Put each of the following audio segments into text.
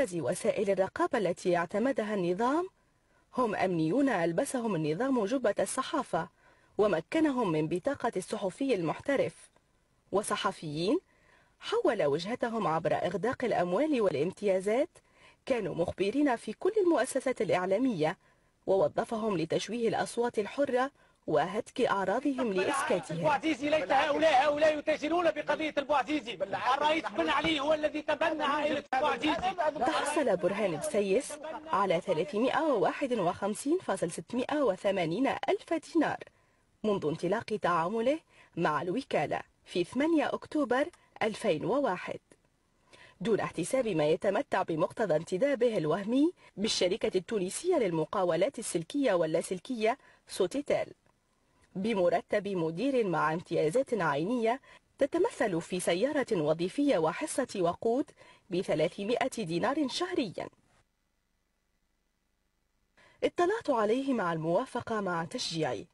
أبرز وسائل الرقابة التي اعتمدها النظام هم أمنيون ألبسهم النظام جبة الصحافة ومكنهم من بطاقة الصحفي المحترف وصحفيين حول وجهتهم عبر إغداق الأموال والامتيازات كانوا مخبرين في كل المؤسسات الإعلامية ووظفهم لتشويه الأصوات الحرة وهتك أعراضهم لاسكاتهم البوعزيزي ليت هؤلاء هؤلاء يتاجرون بقضية البوعزيزي الرئيس بن علي هو الذي تبنى عائلة البوعزيزي تحصل برهان بسيس على 351.680 ألف دينار منذ انطلاق تعامله مع الوكالة في 8 أكتوبر 2001 دون احتساب ما يتمتع بمقتضى انتدابه الوهمي بالشركة التونسية للمقاولات السلكية واللاسلكية سوتيتال بمرتب مدير مع امتيازات عينية تتمثل في سيارة وظيفية وحصة وقود ب 300 دينار شهريا اطلعت عليه مع الموافقة مع تشجيعي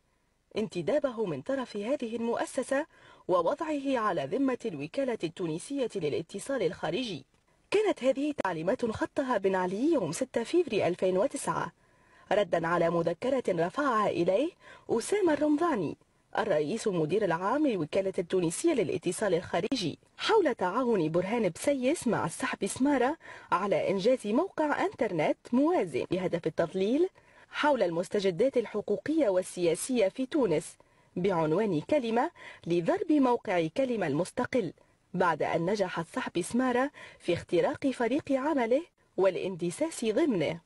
انتدابه من طرف هذه المؤسسة ووضعه على ذمة الوكالة التونسية للاتصال الخارجي كانت هذه تعليمات خطها بن علي يوم 6 فيفري 2009 ردا على مذكرة رفعها إليه أسامة الرمضاني الرئيس المدير العام للوكالة التونسية للاتصال الخارجي حول تعاون برهان بسيس مع السحب سمارة على إنجاز موقع أنترنت موازن بهدف التضليل حول المستجدات الحقوقية والسياسية في تونس بعنوان كلمة لضرب موقع كلمة المستقل بعد أن نجح السحب سمارة في اختراق فريق عمله والاندساس ضمنه